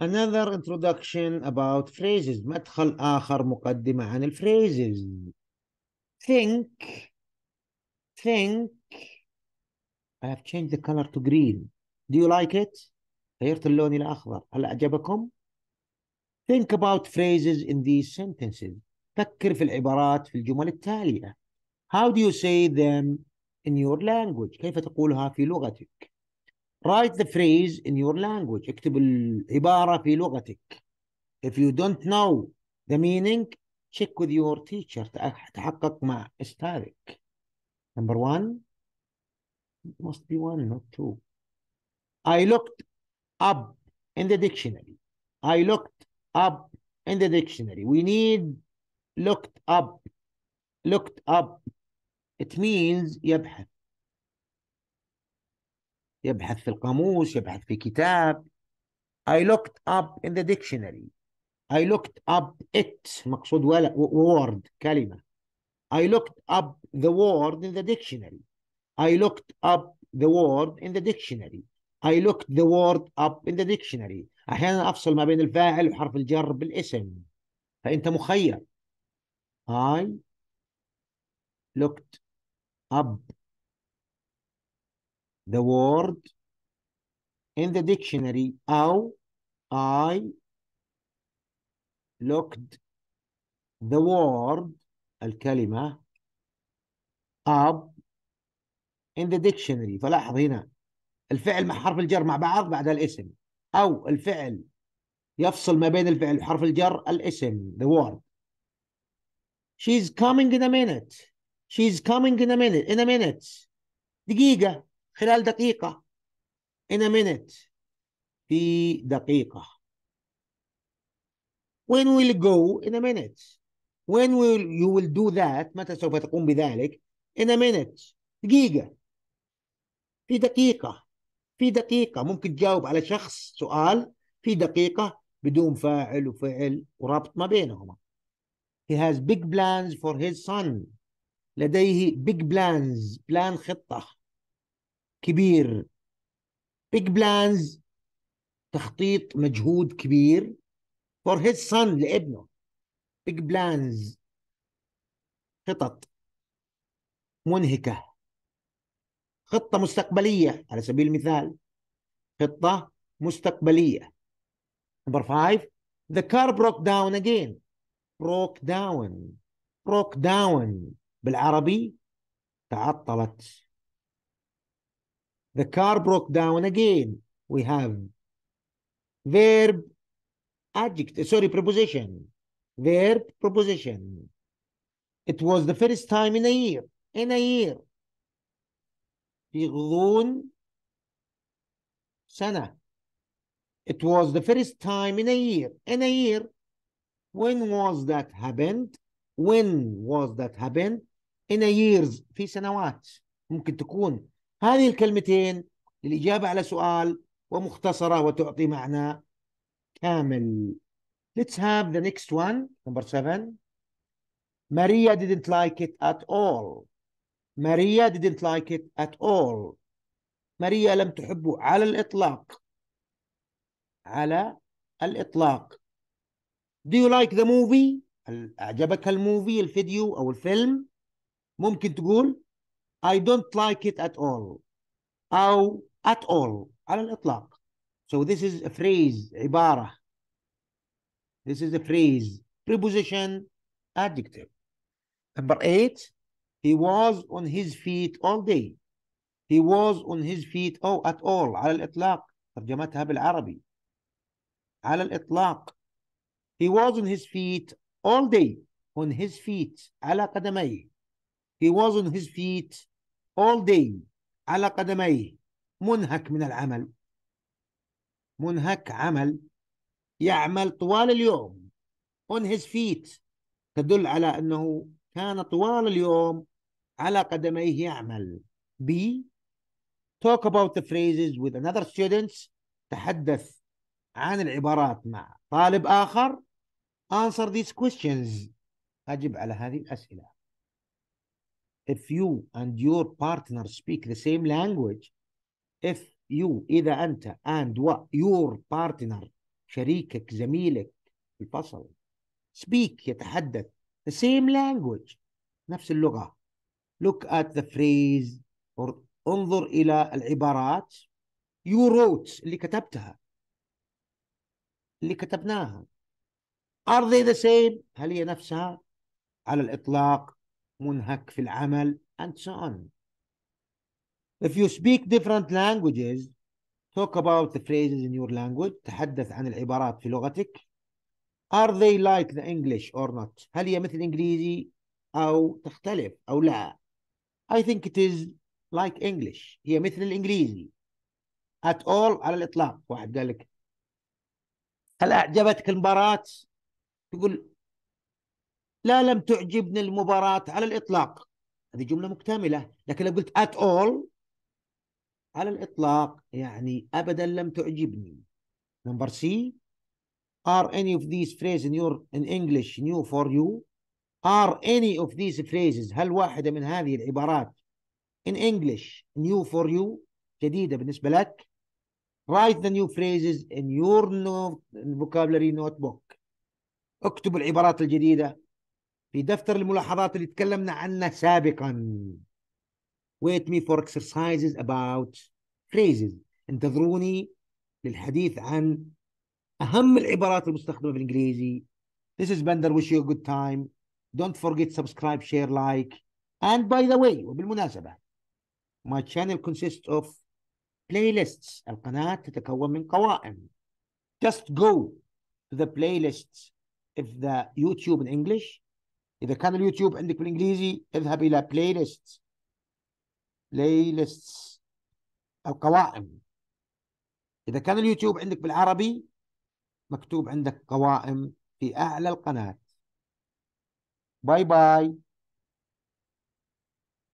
Another introduction about phrases مدخل آخر مقدمة عن الفريزز think think I have changed the color to green do you like it غيرت اللون إلى أخضر هل أعجبكم think about phrases in these sentences فكر في العبارات في الجمل التالية how do you say them in your language كيف تقولها في لغتك Write the phrase in your language. اكتب العبارة في لغتك. If you don't know the meaning, check with your teacher. تحقق مع أستاذك. Number one. It must be one, not two. I looked up in the dictionary. I looked up in the dictionary. We need looked up. Looked up. It means يبحث. يبحث في القاموس يبحث في كتاب I looked up in the dictionary I looked up it مقصود ولا word كلمة I looked up the word in the dictionary I looked up the word in the dictionary I looked the word up in the dictionary أحيانا أفصل ما بين الفاعل وحرف الجر بالاسم فأنت مخير I looked up the word in the dictionary أو I looked the word الكلمة up in the dictionary فلاحظ هنا الفعل مع حرف الجر مع بعض بعد الاسم أو الفعل يفصل ما بين الفعل وحرف الجر الاسم the word she's coming in a minute she's coming in a minute in a minute دقيقة خلال دقيقة in a minute في دقيقة when will go in a minute when will you will do that متى سوف تقوم بذلك in a minute دقيقة في دقيقة في دقيقة ممكن تجاوب على شخص سؤال في دقيقة بدون فاعل وفعل وربط ما بينهما He has big plans for his son لديه big plans بلان خطة كبير big plans تخطيط مجهود كبير for his son لابنه big plans خطط منهكة خطة مستقبلية على سبيل المثال خطة مستقبلية number five the car broke down again broke down broke down بالعربي تعطلت The car broke down again. We have verb, adjective, sorry, preposition. Verb, preposition. It was the first time in a year. In a year. في غضون سنة. It was the first time in a year. In a year. When was that happened? When was that happened? In a years. في سنوات. ممكن تكون هذه الكلمتين للإجابة على سؤال ومختصرة وتعطي معنى كامل Let's have the next one number seven Maria didn't like it at all Maria didn't like it at all ماريا لم تحبه على الإطلاق على الإطلاق Do you like the movie؟ أعجبك الموفي الفيديو أو الفيلم؟ ممكن تقول I don't like it at all أو at all على الإطلاق so this is a phrase عبارة this is a phrase preposition adjective number eight he was on his feet all day he was on his feet Oh, at all على الإطلاق ترجمتها بالعربي على الإطلاق he was on his feet all day on his feet على قدميه he was on his feet all day على قدميه منهك من العمل منهك عمل يعمل طوال اليوم on his feet تدل على أنه كان طوال اليوم على قدميه يعمل B talk about the phrases with another students تحدث عن العبارات مع طالب آخر answer these questions أجب على هذه الأسئلة if you and your partner speak the same language if you إذا أنت and what your partner شريكك زميلك في الفصل speak يتحدث the same language نفس اللغة look at the phrase or انظر إلى العبارات you wrote اللي كتبتها اللي كتبناها are they the same هل هي نفسها على الإطلاق منهك في العمل and so on. If you speak different languages, talk about the phrases in your language. تحدث عن العبارات في لغتك. Are they like the English or not? هل هي مثل الإنجليزي أو تختلف أو لا؟ I think it is like English. هي مثل الإنجليزي. At all على الإطلاق. واحد قال لك هل أعجبتك المباراة؟ تقول لا لم تعجبني المباراة على الإطلاق هذه جملة مكتملة لكن لو قلت at all على الإطلاق يعني أبدا لم تعجبني نمبر سي are any of these phrases in, your, in English new for you are any of these phrases هل واحدة من هذه العبارات in English new for you جديدة بالنسبة لك write the new phrases in your vocabulary notebook اكتب العبارات الجديدة في دفتر الملاحظات اللي تكلمنا عنه سابقا wait me for exercises about phrases انتظروني للحديث عن أهم العبارات المستخدمة بالإنجليزي this is Bender wish you a good time don't forget subscribe share like and by the way وبالمناسبة my channel consists of playlists القناة تتكون من قوائم just go to the playlists if the YouTube in English اذا كان اليوتيوب عندك بالانجليزي اذهب الى بلاي ليست بلاي ليست القوائم اذا كان اليوتيوب عندك بالعربي مكتوب عندك قوائم في اعلى القناه باي باي